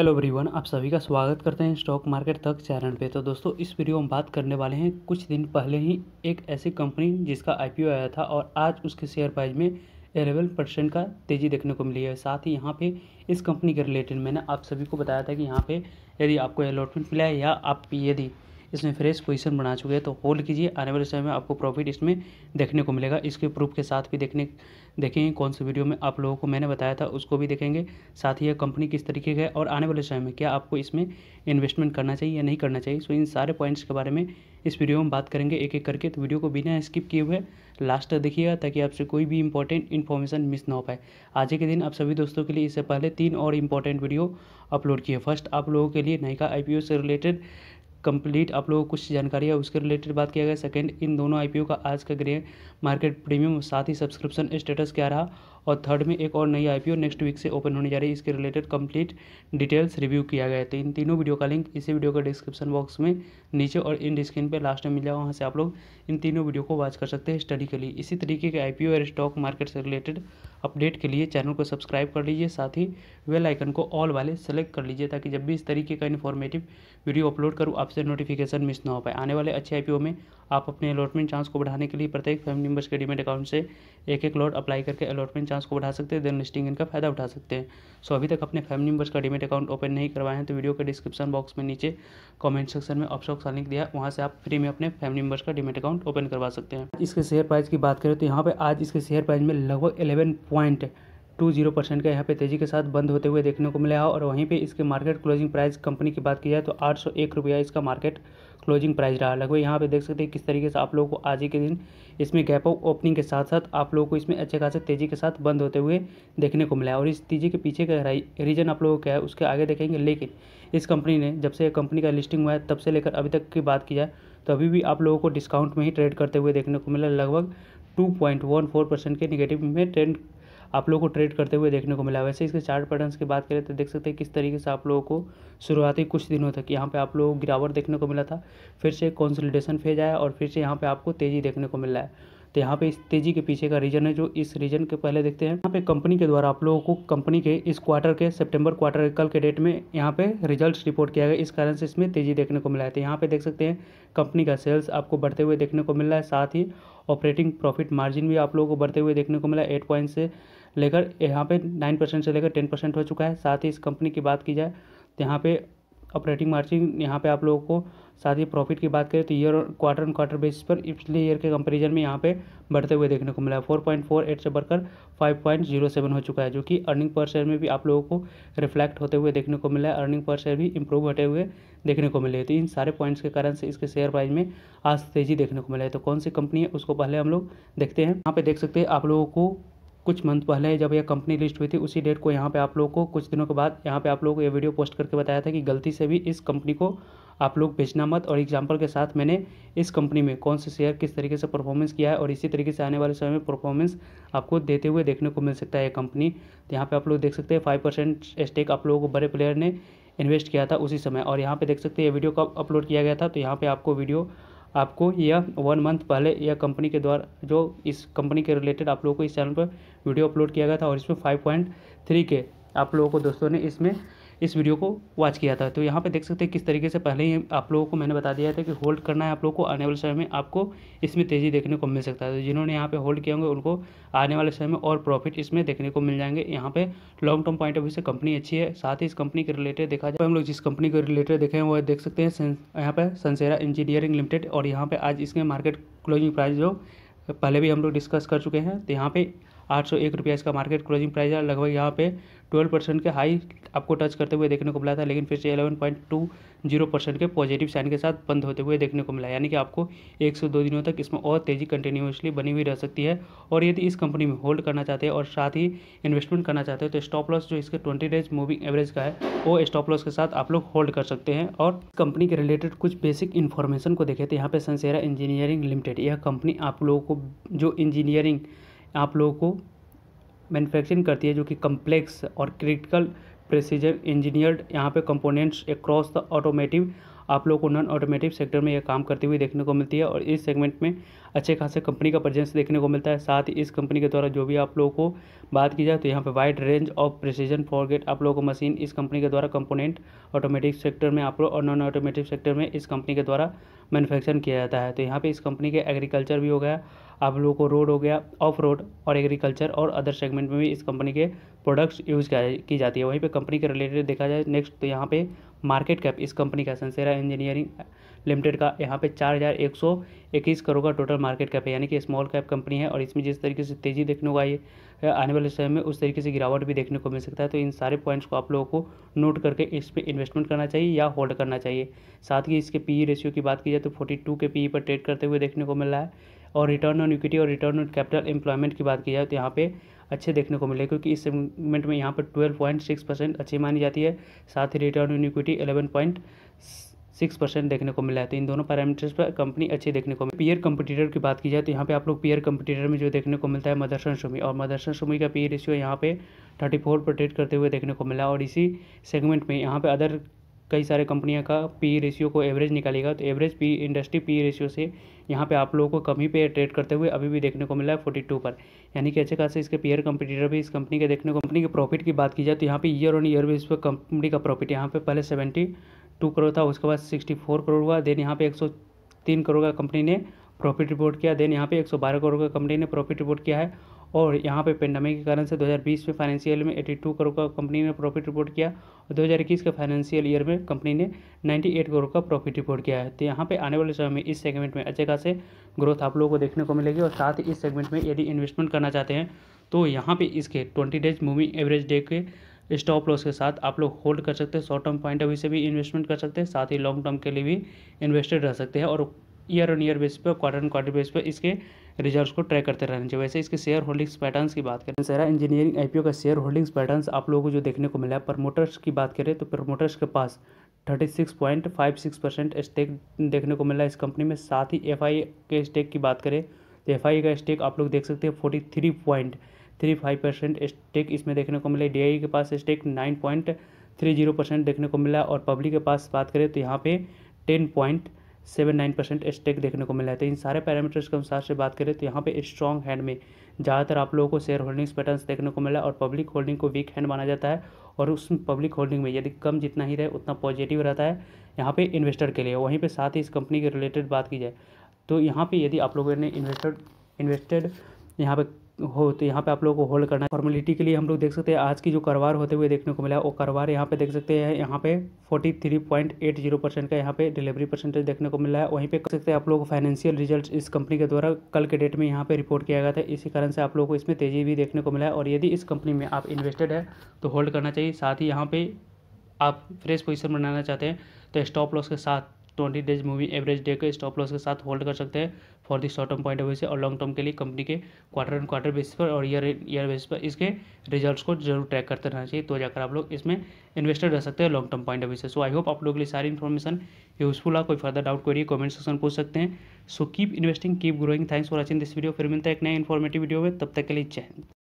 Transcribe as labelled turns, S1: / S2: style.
S1: hello everyone आप सभी का स्वागत करते हैं स्टॉक मार्केट तक चैनल पे तो दोस्तों इस वीडियो में बात करने वाले हैं कुछ दिन पहले ही एक ऐसी कंपनी जिसका आईपीओ आया था और आज उसके शेयर प्राइस में एलेवन परसेंट का तेज़ी देखने को मिली है साथ ही यहाँ पे इस कंपनी के रिलेटेड मैंने आप सभी को बताया था कि यहाँ पे यदि आपको अलॉटमेंट मिला है या आप यदि इसमें फ्रेश पोजीशन बना चुके हैं तो होल्ड कीजिए आने वाले समय में आपको प्रॉफिट इसमें देखने को मिलेगा इसके प्रूफ के साथ भी देखने देखेंगे कौन से वीडियो में आप लोगों को मैंने बताया था उसको भी देखेंगे साथ ही यह कंपनी किस तरीके का है और आने वाले समय में क्या आपको इसमें इन्वेस्टमेंट करना चाहिए या नहीं करना चाहिए सो इन सारे पॉइंट्स के बारे में इस वीडियो में बात करेंगे एक एक करके तो वीडियो को बिना स्किप किए हुए लास्ट तक देखिएगा ताकि आपसे कोई भी इंपॉर्टेंट इन्फॉर्मेशन मिस ना हो पाए आज के दिन आप सभी दोस्तों के लिए इससे पहले तीन और इम्पॉर्टेंट वीडियो अपलोड किए फर्स्ट आप लोगों के लिए नायका आईपीओ से रिलेटेड कंप्लीट आप लोगों को कुछ जानकारी है उसके रिलेटेड बात किया गया सेकंड इन दोनों आईपीओ का आज का ग्रे मार्केट प्रीमियम साथ ही सब्सक्रिप्शन स्टेटस क्या रहा और थर्ड में एक और नई आईपीओ नेक्स्ट वीक से ओपन होने जा रही है इसके रिलेटेड कंप्लीट डिटेल्स रिव्यू किया गया तो इन तीनों वीडियो का लिंक इसी वीडियो के डिस्क्रिप्शन बॉक्स में नीचे और इन स्क्रीन पर लास्ट में मिल जाएगा वहाँ से आप लोग इन तीनों वीडियो को वॉच कर सकते हैं स्टडी के लिए इसी तरीके के आई और स्टॉक मार्केट से रिलेटेड अपडेट के लिए चैनल को सब्सक्राइब कर लीजिए साथ ही वेल आइकन को ऑल वाले सेलेक्ट कर लीजिए ताकि जब भी इस तरीके का इन्फॉर्मेटिव वीडियो अपलोड करूँ आपसे नोटिफिकेशन मिस ना हो पाए आने वाले अच्छे आई में आप अपने अलॉटमेंट चांस को बढ़ाने के लिए प्रत्येक फैमिली मेम्बर्स के डिमेट अकाउंट से एक एक लॉट अप्लाई करके अलॉटमेंट चांस को बढ़ा सकते हैं देन लिस्टिंग इनका फायदा उठा सकते हैं सो अभी तक अपने फैमिली मेम्बर्स का डिमेट अकाउंट ओपन नहीं करवाए हैं तो वीडियो के डिस्क्रिप्शन बॉक्स में नीचे कमेंट सेक्शन में ऑप्शन का लिंक दिया वहाँ से आप फ्री में अपने फैमिली मेम्बर्स का डिमेट अकाउंट ओपन करवा सकते हैं इसके शेयर प्राइस की बात करें तो यहाँ पर आज इसके शेयर प्राइस में लगभग eleven point two zero percent का यहाँ पे तेज़ी के साथ बंद होते हुए देखने को मिला और वहीं पे इसके मार्केट क्लोजिंग प्राइस कंपनी की बात की जाए तो आठ सौ एक रुपया इसका मार्केट क्लोजिंग प्राइस रहा लगभग यहाँ पे देख सकते हैं किस तरीके से आप लोगों को आज ही के दिन इसमें गैप ऑफ ओपनिंग के साथ साथ आप लोगों को इसमें अच्छे खासे तेज़ी के साथ बंद होते हुए देखने को मिला और इस तेज़ी के पीछे का रीज़न आप लोगों को क्या है उसके आगे देखेंगे लेकिन इस कंपनी ने जब से कंपनी का लिस्टिंग हुआ है तब से लेकर अभी तक की बात की जाए तो अभी भी आप लोगों को डिस्काउंट में ही ट्रेड करते हुए देखने को मिला लगभग two point one four percent के निगेटिव में ट्रेंड आप लोगों को ट्रेड करते हुए देखने को मिला वैसे इसके चार्ट पैटर्न्स की बात करें तो देख सकते हैं किस तरीके से आप लोगों को शुरुआती कुछ दिनों तक यहाँ पे आप लोगों को गिरावट देखने को मिला था फिर से कंसोलिडेशन फेज आया और फिर से यहाँ पे आपको तेज़ी देखने को मिल रहा है तो यहाँ पे इस तेजी के पीछे का रीजन है जो इस रीजन के पहले देखते हैं यहाँ पे कंपनी के द्वारा आप लोगों को कंपनी के इस क्वार्टर के सितंबर क्वार्टर कल के डेट में यहाँ पे रिजल्ट्स रिपोर्ट किया गया इस कारण से इसमें तेजी देखने को मिला है तो यहाँ पे देख सकते हैं कंपनी का सेल्स आपको बढ़ते हुए देखने को मिल रहा है साथ ही ऑपरेटिंग प्रॉफिट मार्जिन भी आप लोगों को बढ़ते हुए देखने को मिला एट पॉइंट से लेकर यहाँ पे नाइन परसेंट से लेकर टेन परसेंट हो चुका है साथ ही इस कंपनी की बात की जाए तो यहाँ पे ऑपरेटिंग मार्जिन यहाँ पे आप लोगों को साथ ही प्रॉफिट की बात करें तो year quarter on quarter basis पर पिछले ईयर के कंपेरिजन में यहाँ पे बढ़ते हुए देखने को मिला है फोर पॉइंट फोर एट से बढ़कर फाइव पॉइंट जीरो सेवन हो चुका है जो कि अर्निंग पर शेयर में भी आप लोगों को रिफ्लेक्ट होते हुए देखने को मिला है अर्निंग पर शेयर भी इंप्रूव होते हुए देखने को मिले तो इन सारे पॉइंट्स के कारण से इसके शेयर प्राइस में आज तेजी देखने को मिला है तो कौन सी कंपनी है उसको पहले हम लोग देखते हैं यहाँ पे देख सकते हैं आप लोगों को कुछ मंथ पहले जब यह कंपनी लिस्ट हुई थी उसी डेट को यहाँ पे आप लोगों को कुछ दिनों के बाद यहाँ पे आप लोगों को ये वीडियो पोस्ट करके बताया था कि गलती से भी इस कंपनी को आप लोग भेजना मत और एग्जाम्पल के साथ मैंने इस कंपनी में कौन से शेयर किस तरीके से परफॉर्मेंस किया है और इसी तरीके से आने वाले समय में परफॉर्मेंस आपको देते हुए देखने को मिल सकता है ये कंपनी तो यहाँ पर आप लोग देख सकते हैं फाइव परसेंट स्टेक आप लोगों को बड़े प्लेयर ने इन्वेस्ट किया था उसी समय और यहाँ पर देख सकते हैं ये वीडियो कब अपलोड किया गया था तो यहाँ पर आपको वीडियो आपको यह वन मंथ पहले यह कंपनी के द्वारा जो इस कंपनी के रिलेटेड आप लोगों को इस चैनल पर वीडियो अपलोड किया गया था और इसमें फाइव पॉइंट थ्री के आप लोगों को दोस्तों ने इसमें इस वीडियो को वॉच किया था तो यहाँ पे देख सकते हैं किस तरीके से पहले ही आप लोगों को मैंने बता दिया था कि होल्ड करना है आप लोगों को आने वाले समय में आपको इसमें तेज़ी देखने को मिल सकता है तो जिन्होंने यहाँ पे होल्ड किया होंगे उनको आने वाले समय में और प्रॉफिट इसमें देखने को मिल जाएंगे यहाँ पर long term point of view से कंपनी अच्छी है साथ ही इस कंपनी के रिलेटेड देखा जाए हम लोग जिस कंपनी के रिलेटेड देखें वो देख सकते हैं यहाँ पर सनसेरा इंजीनियरिंग लिमिटेड और यहाँ पर आज इसके मार्केट क्लोजिंग प्राइस जो पहले भी हम लोग डिस्कस कर चुके हैं तो यहाँ पर आठ सौ एक रुपया इसका मार्केट क्लोजिंग प्राइस है लगभग यहाँ पे ट्वेल्व परसेंट के हाई आपको टच करते हुए देखने को मिला था लेकिन फिर से eleven point two zero percent के पॉजिटिव साइन के साथ बंद होते हुए देखने को मिला यानी कि आपको एक से दो दिनों तक इसमें और तेज़ी कंटिन्यूसली बनी हुई रह सकती है और यदि इस कंपनी में होल्ड करना चाहते हैं और साथ ही इन्वेस्टमेंट करना चाहते हैं तो स्टॉप लॉस जो इसके ट्वेंटी डेज मूविंग एवरेज का है वो स्टॉप लॉस के साथ आप लोग होल्ड कर सकते हैं और कंपनी के रिलेटेड कुछ बेसिक इन्फॉर्मेशन को देखे तो यहाँ पर सनसेरा इंजीनियरिंग लिमिटेड यह कंपनी आप लोगों को जो इंजीनियरिंग आप लोगों को मैन्युफैक्चरिंग करती है जो कि कम्प्लेक्स और क्रिटिकल प्रोसीजर इंजीनियर्ड यहाँ पे कंपोनेंट्स अक्रॉस द ऑटोमेटिव आप लोगों को नॉन ऑटोमेटिव सेक्टर में यह काम करते हुए देखने को मिलती है और इस सेगमेंट में अच्छे खासे कंपनी का प्रजेंस देखने को मिलता है साथ ही इस कंपनी के द्वारा जो भी आप लोगों को बात की जाए तो यहाँ पर wide range of precision forged आप लोगों को मशीन इस कंपनी के द्वारा कंपोनेंट ऑटोमेटिक सेक्टर में आप लोग और नॉन ऑटोमेटिक सेक्टर में इस कंपनी के द्वारा मैनुफैक्चर किया जाता है तो यहाँ पर इस कंपनी के एग्रीकल्चर भी हो गया आप लोगों को रोड हो गया ऑफ रोड और एग्रीकल्चर और अदर सेगमेंट में भी इस कंपनी के प्रोडक्ट्स यूज़ की जाती है वहीं पे कंपनी के रिलेटेड देखा जाए नेक्स्ट तो यहाँ पे मार्केट कैप इस कंपनी का सनसेरा इंजीनियरिंग लिमिटेड का यहाँ पे चार हज़ार एक सौ इक्कीस करोड़ का टोटल मार्केट कैप है यानी कि स्मॉल कैप कंपनी है और इसमें जिस तरीके से तेज़ी देखने को आई है आने वाले समय में उस तरीके से गिरावट भी देखने को मिल सकता है तो इन सारे पॉइंट्स को आप लोगों को नोट करके इस पर इन्वेस्टमेंट करना चाहिए या होल्ड करना चाहिए साथ ही इसके पी रेशियो e की बात की जाए तो फोर्टी के पी e पर ट्रेड करते हुए देखने को मिल रहा है और रिटर्न ऑन इक्विटी और रिटर्न ऑन कैपिटल एम्प्लॉयमेंट की बात की जाए तो यहाँ पे अच्छे देखने को मिले क्योंकि इस सेगमेंट में यहाँ पर ट्वेल्व पॉइंट सिक्स परसेंट अच्छी मानी जाती है साथ ही return on equity point six percent देखने को मिला है तो इन दोनों पैरामीटर्स पर कंपनी अच्छी देखने को मिली पीयर कंपटीटर की बात की जाए तो यहाँ पे आप लोग पीयर कंपटीटर में जो देखने को मिलता है मदरसन सुमी और मदरसन सुमी का पी रेशियो यहाँ पे थर्टी फोर पर ट्रेड करते हुए देखने को मिला और इसी सेगमेंट में यहाँ पे अदर कई सारे कंपनियाँ का पी रेशियो को एवरेज निकालेगा तो average P industry P ratio से यहाँ पे आप लोगों को कमी पे ट्रेड करते हुए अभी भी देखने को मिला है फोर्टी टू पर यानी कि अच्छे खासे इसके पीयर कंपटीटर भी इस कंपनी के देखने को कंपनी के प्रॉफिट की बात की जाए तो यहाँ पे ईयर ऑन ईयर भी इस पर कंपनी का प्रॉफिट यहाँ पे पहले सेवेंटी टू करोड़ था उसके बाद सिक्सटी फोर करोड़ हुआ देन यहाँ पे एक सौ तीन करोड़ का कंपनी ने प्रॉफिट रिपोर्ट किया देन यहाँ पे एक सौ बारह करोड़ का कंपनी ने प्रॉफिट रिपोर्ट किया है और यहाँ पे पेंडेमिक के कारण से 2020 में फाइनेंशियल में 82 करोड़ का कंपनी ने प्रॉफिट रिपोर्ट किया और 2021 के फाइनेंशियल ईयर में कंपनी ने 98 करोड़ का प्रॉफिट रिपोर्ट किया है तो यहाँ पे आने वाले समय में इस सेगमेंट में अच्छे खासे ग्रोथ आप लोगों को देखने को मिलेगी और साथ ही इस सेगमेंट में यदि इन्वेस्टमेंट करना चाहते हैं तो यहाँ पर इसके twenty days moving average day के स्टॉप लॉस के साथ आप लोग होल्ड कर सकते हैं short term point of view से भी इन्वेस्टमेंट कर सकते हैं साथ ही लॉन्ग टर्म के लिए भी इन्वेस्टेड रह सकते हैं और ईयर ऑन ईयर बेस पर क्वार्टर ऑन क्वार्टर बेस पर इसके रिजल्ट्स को ट्रैक करते रहना चाहिए वैसे इसके शेयर होल्डिंग्स पैटर्न्स की बात करें सरा इंजीनियरिंग आईपीओ का शेयर होल्डिंग्स पैटर्न्स आप लोगों को जो देखने को मिला है प्रमोटर्स की बात करें तो प्रमोटर्स के पास thirty six point five six percent stake देखने को मिला इस कंपनी में साथ ही एफ के स्टेक की बात करें तो एफ का स्टेक आप लोग देख सकते हैं forty three five percent stake इसमें देखने को मिले डी e के पास stake nine point three zero percent देखने को मिला और पब्लिक के पास बात करें तो यहाँ पे ten point seven nine percent stake देखने को मिला है तो इन सारे पैरामीटर्स के अनुसार से बात करें तो यहाँ पे स्ट्रॉन्ग हैंड में ज़्यादातर आप लोगों को शेयर होल्डिंग्स पैटर्न देखने को मिला और पब्लिक होल्डिंग को वीक हैंड माना जाता है और उस पब्लिक होल्डिंग में यदि कम जितना ही रहे उतना पॉजिटिव रहता है यहाँ पर इन्वेस्टर के लिए वहीं पर साथ ही इस कंपनी के रिलेटेड बात की जाए तो यहाँ पर यदि आप लोगों ने इन्वेस्टर इन्वेस्टेड यहाँ पे हो तो यहाँ पे आप लोगों को होल्ड करना है फॉर्मेलिटी के लिए हम लोग देख सकते हैं आज की जो करवार होते हुए देखने को मिला वो करवार यहाँ पे देख सकते हैं यहाँ पे 43.80 परसेंट का यहाँ पे डिलीवरी परसेंटेज देखने को मिला है वहीं पे कर सकते हैं आप लोग फाइनेंशियल रिजल्ट इस कंपनी के द्वारा कल के डेट में यहाँ पे रिपोर्ट किया गया था इसी कारण से आप लोग को इसमें तेज़ी भी देखने को मिला है और यदि इस कंपनी में आप इन्वेस्टेड है तो होल्ड करना चाहिए साथ ही यहाँ पर आप फ्रेश पोजिशन बनाना चाहते हैं तो स्टॉप लॉस के साथ twenty days moving average day के स्टॉप लॉस के साथ होल्ड कर सकते हैं for the short term point of view से और लॉन्ग टर्म के लिए कंपनी के क्वार्टर एंड क्वार्टर बेसिस पर और ईयर ईयर बेसिस पर इसके रिजल्ट्स को जरूर ट्रैक करते रहना चाहिए तो जाकर आप लोग इसमें इन्वेस्टेड रह सकते हैं long term point of view से सो आई होप आप लोग के लिए सारी इन्फॉर्मेशन यूजफुल है कोई फर्दर डाउट करिए कमेंट सेक्शन पूछ सकते हैं so keep investing keep growing thanks for watching this video फिर मिलता है एक नए इन्फॉर्मेटिव वीडियो में तब तक के लिए जय